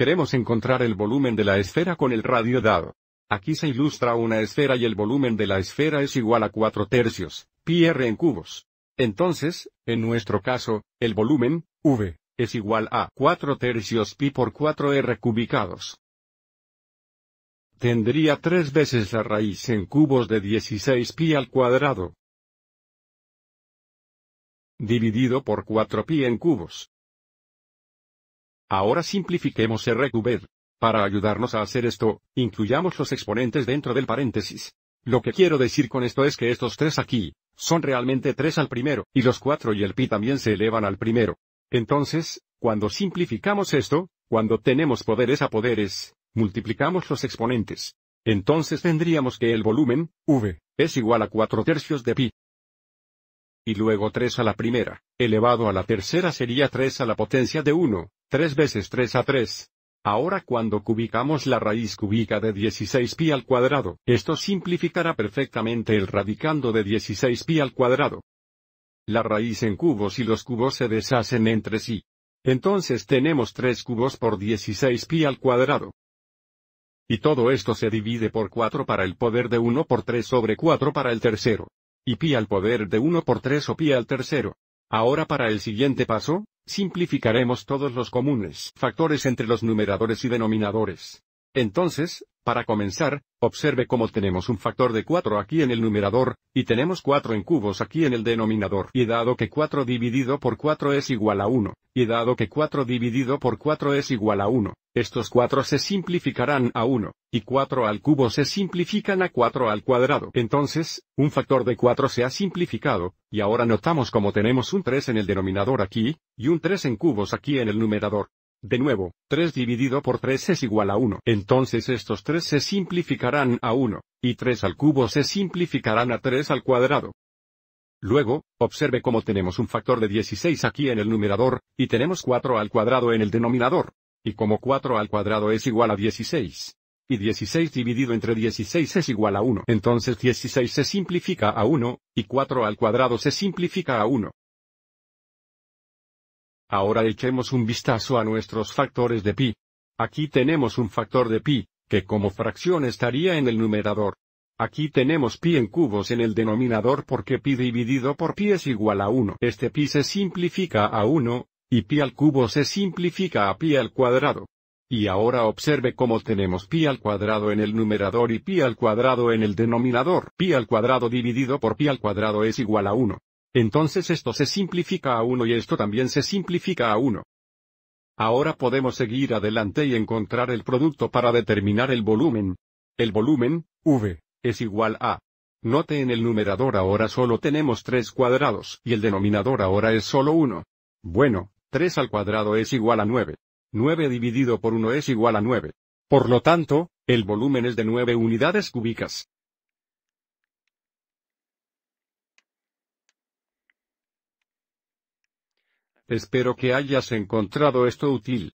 Queremos encontrar el volumen de la esfera con el radio dado. Aquí se ilustra una esfera y el volumen de la esfera es igual a 4 tercios, pi r en cubos. Entonces, en nuestro caso, el volumen, V, es igual a 4 tercios pi por 4r cubicados. Tendría tres veces la raíz en cubos de 16 pi al cuadrado. Dividido por 4 pi en cubos. Ahora simplifiquemos RQB. Para ayudarnos a hacer esto, incluyamos los exponentes dentro del paréntesis. Lo que quiero decir con esto es que estos tres aquí, son realmente tres al primero, y los cuatro y el pi también se elevan al primero. Entonces, cuando simplificamos esto, cuando tenemos poderes a poderes, multiplicamos los exponentes. Entonces tendríamos que el volumen, V, es igual a 4 tercios de pi y luego 3 a la primera, elevado a la tercera sería 3 a la potencia de 1, 3 veces 3 a 3. Ahora cuando cubicamos la raíz cúbica de 16 pi al cuadrado, esto simplificará perfectamente el radicando de 16 pi al cuadrado. La raíz en cubos y los cubos se deshacen entre sí. Entonces tenemos 3 cubos por 16 pi al cuadrado. Y todo esto se divide por 4 para el poder de 1 por 3 sobre 4 para el tercero y pi al poder de 1 por 3 o pi al tercero. Ahora para el siguiente paso, simplificaremos todos los comunes factores entre los numeradores y denominadores. Entonces, para comenzar, observe cómo tenemos un factor de 4 aquí en el numerador, y tenemos 4 en cubos aquí en el denominador. Y dado que 4 dividido por 4 es igual a 1, y dado que 4 dividido por 4 es igual a 1, estos 4 se simplificarán a 1, y 4 al cubo se simplifican a 4 al cuadrado. Entonces, un factor de 4 se ha simplificado, y ahora notamos como tenemos un 3 en el denominador aquí, y un 3 en cubos aquí en el numerador. De nuevo, 3 dividido por 3 es igual a 1. Entonces estos 3 se simplificarán a 1, y 3 al cubo se simplificarán a 3 al cuadrado. Luego, observe cómo tenemos un factor de 16 aquí en el numerador, y tenemos 4 al cuadrado en el denominador. Y como 4 al cuadrado es igual a 16. Y 16 dividido entre 16 es igual a 1. Entonces 16 se simplifica a 1, y 4 al cuadrado se simplifica a 1. Ahora echemos un vistazo a nuestros factores de pi. Aquí tenemos un factor de pi, que como fracción estaría en el numerador, Aquí tenemos pi en cubos en el denominador porque pi dividido por pi es igual a 1. Este pi se simplifica a 1, y pi al cubo se simplifica a pi al cuadrado. Y ahora observe cómo tenemos pi al cuadrado en el numerador y pi al cuadrado en el denominador. Pi al cuadrado dividido por pi al cuadrado es igual a 1. Entonces esto se simplifica a 1 y esto también se simplifica a 1. Ahora podemos seguir adelante y encontrar el producto para determinar el volumen. El volumen, V, es igual a. Note en el numerador ahora solo tenemos 3 cuadrados, y el denominador ahora es solo 1. Bueno, 3 al cuadrado es igual a 9. 9 dividido por 1 es igual a 9. Por lo tanto, el volumen es de 9 unidades cúbicas. Espero que hayas encontrado esto útil.